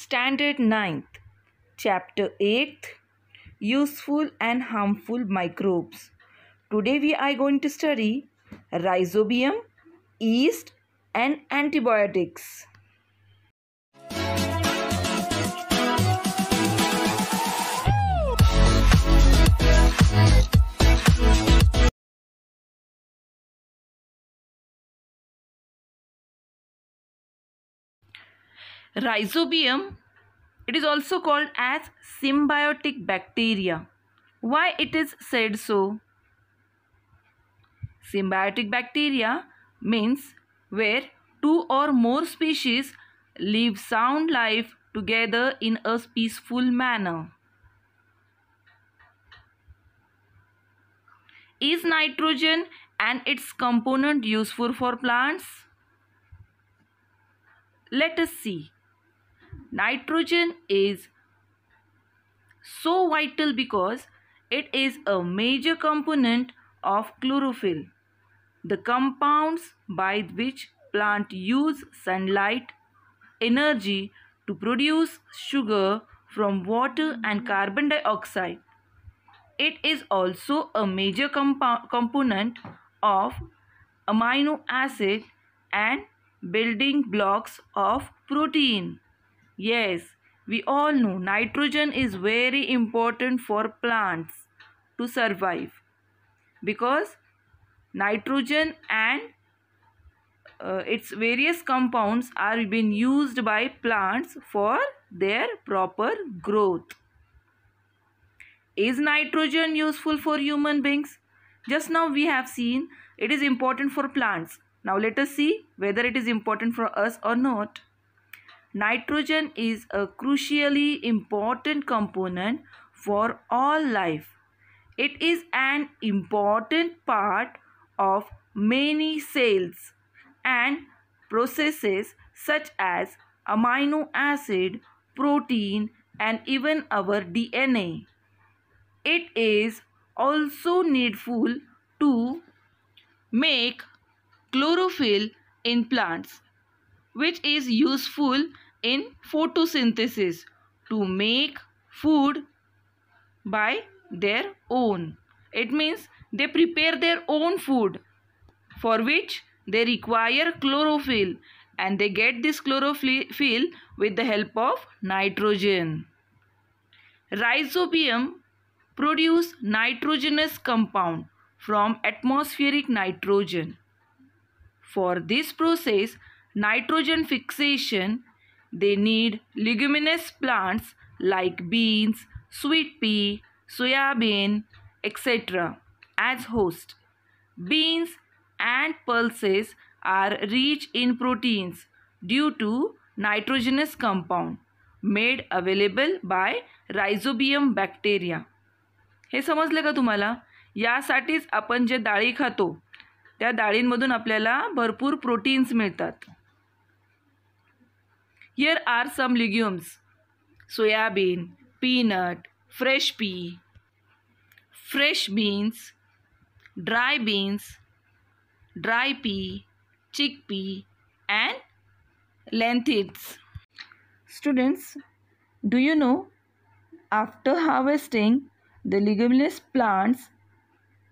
Standard 9th, Chapter 8th Useful and Harmful Microbes. Today we are going to study rhizobium, yeast and antibiotics. Rhizobium, it is also called as symbiotic bacteria. Why it is said so? Symbiotic bacteria means where two or more species live sound life together in a peaceful manner. Is nitrogen and its component useful for plants? Let us see. Nitrogen is so vital because it is a major component of chlorophyll, the compounds by which plant use sunlight energy to produce sugar from water and carbon dioxide. It is also a major compo component of amino acid and building blocks of protein. Yes, we all know nitrogen is very important for plants to survive because nitrogen and uh, its various compounds are being used by plants for their proper growth. Is nitrogen useful for human beings? Just now we have seen it is important for plants. Now let us see whether it is important for us or not. Nitrogen is a crucially important component for all life. It is an important part of many cells and processes such as amino acid, protein and even our DNA. It is also needful to make chlorophyll in plants which is useful in photosynthesis to make food by their own. It means they prepare their own food for which they require chlorophyll and they get this chlorophyll with the help of nitrogen. Rhizobium produce nitrogenous compound from atmospheric nitrogen. For this process, nitrogen fixation, they need leguminous plants like beans, sweet pea, soybean etc. as host. Beans and pulses are rich in proteins due to nitrogenous compound made available by rhizobium bacteria. हे समजलं का तुम्हाला यासाठीच आपण जे डाळी खातो त्या डाळींमधून आपल्याला भरपूर प्रोटीन्स मिळतात Here are some legumes. Soya bean, peanut, fresh pea, fresh beans, dry beans, dry pea, chickpea and lentils. Students, do you know after harvesting the leguminous plants,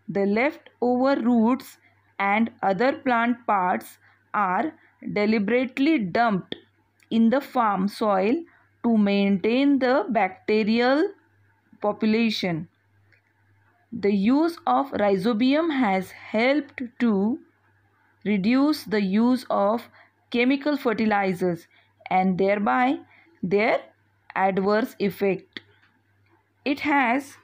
the leftover roots and other plant parts are deliberately dumped in the farm soil to maintain the bacterial population. The use of rhizobium has helped to reduce the use of chemical fertilizers and thereby their adverse effect. It has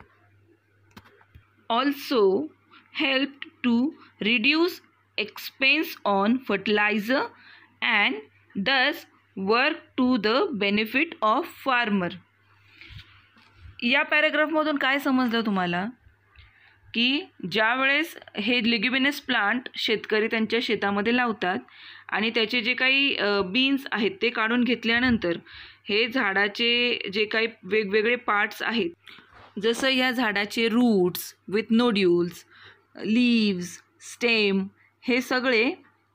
also helped to reduce expense on fertilizer and thus work to the benefit of farmer या पॅरेग्राफमधून काय समजलं तुम्हाला की ज्या वेळेस हे लिग्युबिनस plant शेतकरी त्यांच्या शेतामध्ये लावतात आणि त्याचे जे काही बीन्स आहेत ते काढून घेतल्यानंतर हे झाडाचे जे काही वेगवेगळे पार्ट्स आहेत जसं या झाडाचे roots with nodules leaves stem हे सगळे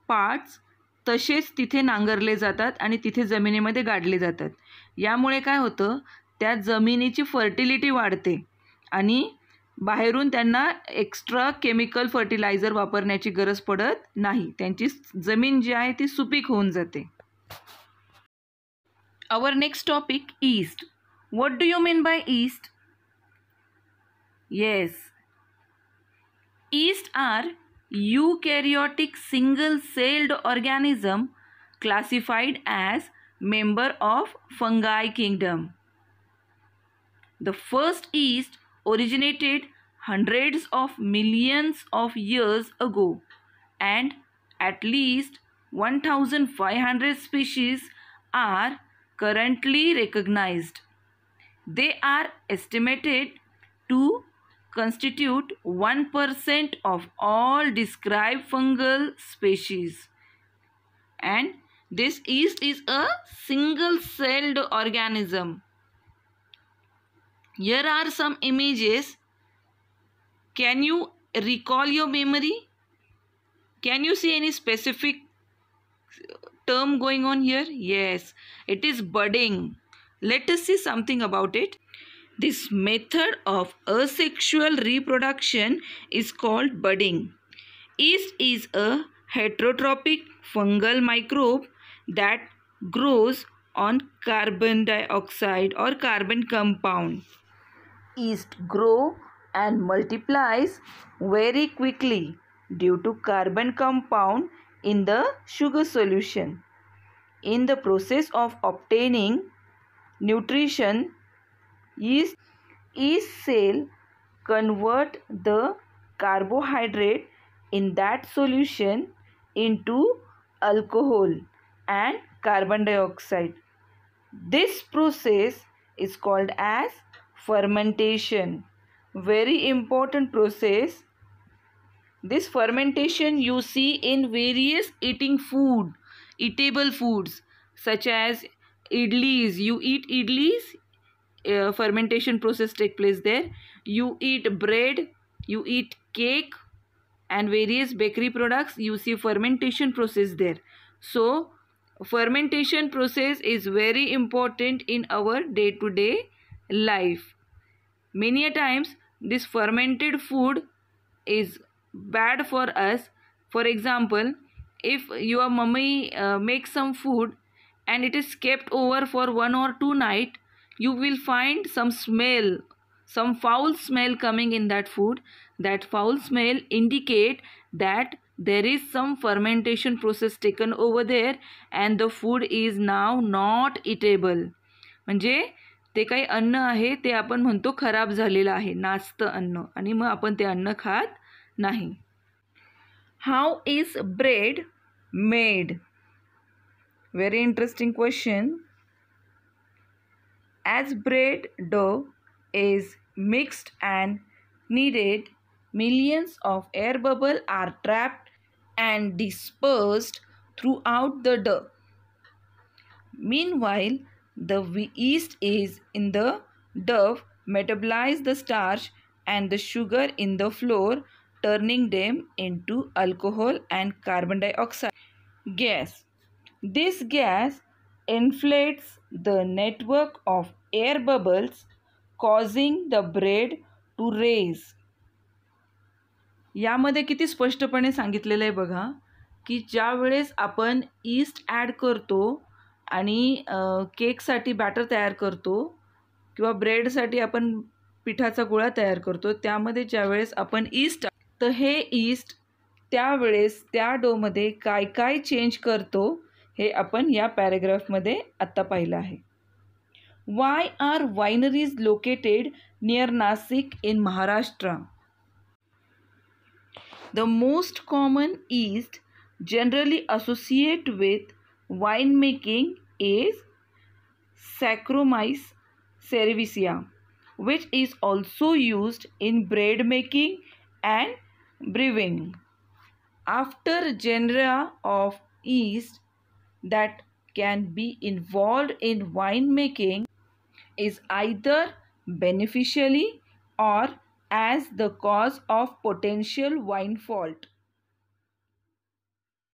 पार्ट्स तसेच तिथे नांगरले जातात आणि तिथे जमिनीमध्ये गाडले जातात यामुळे काय होतं त्या जमिनीची फर्टिलिटी वाढते आणि बाहेरून त्यांना एक्स्ट्रा केमिकल फर्टिलायझर वापरण्याची गरज पडत नाही त्यांची जमीन जी आहे ती सुपीक होऊन जाते our next topic yeast what do you mean by yeast yes yeast are eukaryotic single-celled organism classified as member of fungi kingdom. The first yeast originated hundreds of millions of years ago and at least 1500 species are currently recognized. They are estimated to constitute 1% of all described fungal species. And this yeast is a single-celled organism. Here are some images. Can you recall your memory? Can you see any specific term going on here? Yes, it is budding. Let us see something about it. This method of asexual reproduction is called budding. Yeast is a heterotrophic fungal microbe that grows on carbon dioxide or carbon compound. Yeast grow and multiplies very quickly due to carbon compound in the sugar solution. In the process of obtaining nutrition yeast, yeast cell convert the carbohydrate in that solution into alcohol and carbon dioxide. This process is called as fermentation. Very important process. This fermentation you see in various eating food, eatable foods such as idlis. You eat idlis, uh, fermentation process take place there you eat bread you eat cake and various bakery products you see fermentation process there so fermentation process is very important in our day to day life many a times this fermented food is bad for us for example if your mummy uh, makes some food and it is kept over for one or two night you will find some smell some foul smell coming in that food that foul smell indicate that there is some fermentation process taken over there and the food is now not eatable Manje, ते काही अन्न आहे ते आपण म्हणतो खराब झालेलं आहे नाचतं अन्न आणि मग आपण ते अन्न खात नाही how is bread made very interesting question As bread dough is mixed and kneaded, millions of air bubbles are trapped and dispersed throughout the dough. Meanwhile, the yeast is in the dough metabolize the starch and the sugar in the flour turning them into alcohol and carbon dioxide gas. This gas inflates the network of air bubbles causing the bread to raise. यामध्ये किती स्पष्टपणे सांगितलेलं आहे बघा की ज्या वेळेस आपण ईस्ट ॲड करतो आणि केकसाठी बॅटर तयार करतो किंवा ब्रेडसाठी आपण पिठाचा गोळा तयार करतो त्यामध्ये ज्यावेळेस आपण ईस्ट तर हे ईस्ट त्यावेळेस त्या डोमध्ये काय काय चेंज करतो हे आपण या पॅरेग्राफमध्ये आत्ता पाहिलं आहे why are wineries located near Nashik in Maharashtra the most common yeast generally associate with winemaking is Saccharomyces cerevisiae, which is also used in bread making and brewing. After genera of yeast that can be involved in winemaking is either beneficially or as the cause of potential wine fault.